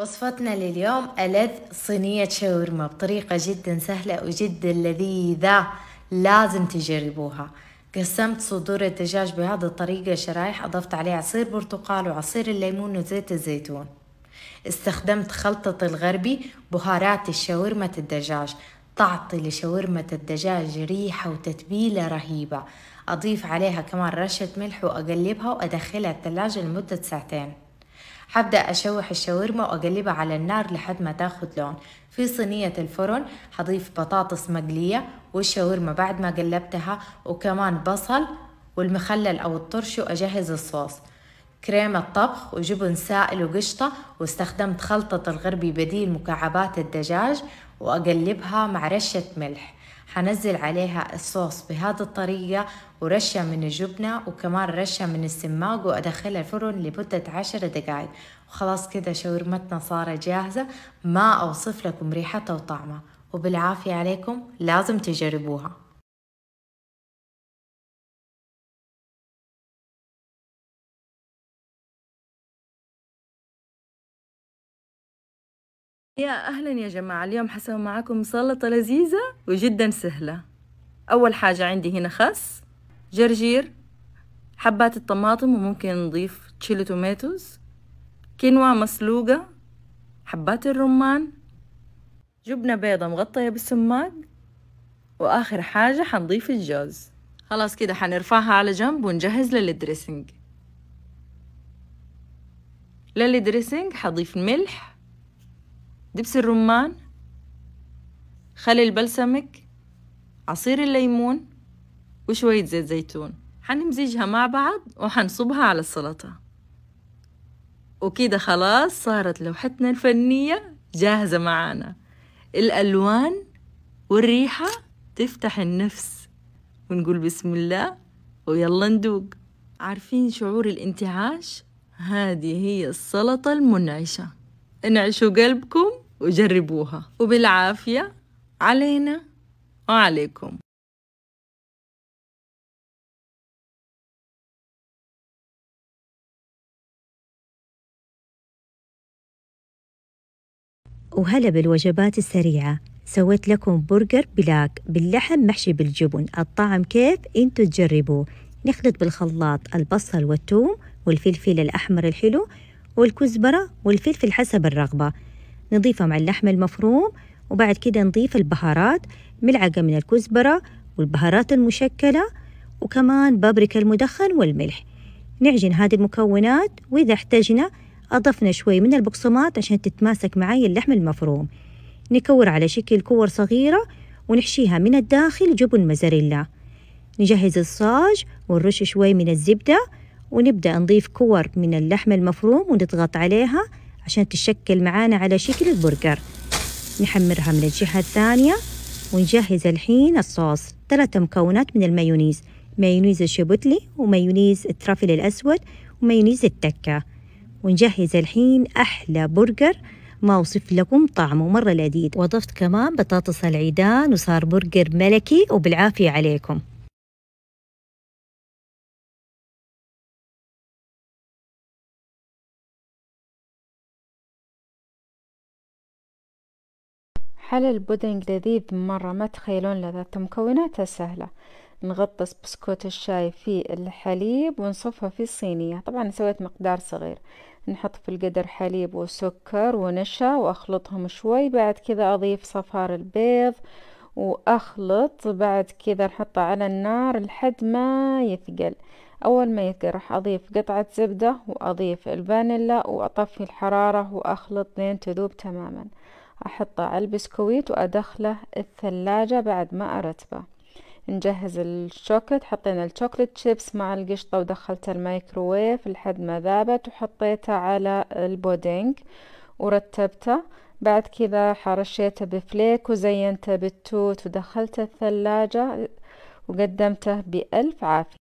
وصفتنا لليوم ألذ صينية شاورما بطريقة جدا سهلة وجدا لذيذة لازم تجربوها قسمت صدور الدجاج بهذه الطريقة شرايح أضفت عليه عصير برتقال وعصير الليمون وزيت الزيتون استخدمت خلطة الغربي بهارات الشاورمة الدجاج تعطي لشاورمة الدجاج ريحة وتتبيلة رهيبة أضيف عليها كمان رشة ملح وأقلبها وأدخلها الثلاجة لمدة ساعتين هبدأ أشوح الشاورما وأقلبها على النار لحد ما تاخد لون في صينية الفرن هضيف بطاطس مقلية والشاورما بعد ما قلبتها وكمان بصل والمخلل أو الطرش وأجهز الصوص كريمة طبخ وجبن سائل وقشطة واستخدمت خلطة الغربي بديل مكعبات الدجاج وأقلبها مع رشة ملح حنزل عليها الصوص بهذه الطريقة ورشة من الجبنة وكمان رشة من السماق وأدخلها الفرن لمدة عشر دقايق وخلاص كده شاورمتنا صارت جاهزة ما أوصف لكم ريحتها وطعمها وبالعافية عليكم لازم تجربوها يا أهلا يا جماعة اليوم حسوي معاكم سلطة لذيذة وجدا سهلة أول حاجة عندي هنا خس جرجير حبات الطماطم وممكن نضيف تشيلي توميتوز كينوا مسلوقة حبات الرمان جبنة بيضة مغطية بالسماق وآخر حاجة حنضيف الجوز خلاص كده حنرفعها على جنب ونجهز للدريسنج للدريسنج حضيف ملح دبس الرمان خل البلسمك عصير الليمون وشوية زيت زيتون حنمزجها مع بعض وحنصبها على السلطة وكده خلاص صارت لوحتنا الفنية جاهزة معانا الألوان والريحة تفتح النفس ونقول بسم الله ويلا ندوق عارفين شعور الانتعاش هذه هي السلطة المنعشة انعشوا قلبكم وجربوها وبالعافية علينا وعليكم وهلا بالوجبات السريعة سويت لكم برجر بلاك باللحم محشي بالجبن الطعم كيف انتو تجربوه نخلط بالخلاط البصل والثوم والفلفل الأحمر الحلو والكزبرة والفلفل حسب الرغبة نضيفها مع اللحم المفروم وبعد كده نضيف البهارات ملعقة من الكزبرة والبهارات المشكلة وكمان بابريكا المدخن والملح نعجن هذه المكونات وإذا احتجنا أضفنا شوي من البقسماط عشان تتماسك معي اللحم المفروم نكور على شكل كور صغيرة ونحشيها من الداخل جبن موزاريلا نجهز الصاج ونرش شوي من الزبدة ونبدأ نضيف كور من اللحم المفروم ونضغط عليها عشان تشكل معانا على شكل البرجر نحمرها من الجهة الثانية ونجهز الحين الصوص ثلاثة مكونات من المايونيز مايونيز الشبوتلي ومايونيز الترافل الأسود ومايونيز التكة ونجهز الحين أحلى برجر ما أوصف لكم طعمه مرة لذيذ وضفت كمان بطاطس العيدان وصار برجر ملكي وبالعافية عليكم حلى البودنج لذيذ مرة ما تخيلون لذاته مكوناتها سهلة نغطس بسكوت الشاي في الحليب ونصفها في الصينية طبعا سويت مقدار صغير نحط في القدر حليب وسكر ونشا واخلطهم شوي بعد كذا اضيف صفار البيض واخلط بعد كذا نحطه على النار لحد ما يثقل اول ما يثقل راح اضيف قطعة زبدة واضيف الفانيلا واطفي الحرارة واخلط لين تذوب تماما أحطه على البسكويت وأدخله الثلاجة بعد ما أرتبه نجهز الشوكت حطينا الشوكلت شيبس مع القشطة ودخلته الميكروويف لحد ما ذابت وحطيته على البودينج ورتبته بعد كذا حرشيته بفليك وزينته بالتوت ودخلته الثلاجة وقدمته بألف عافية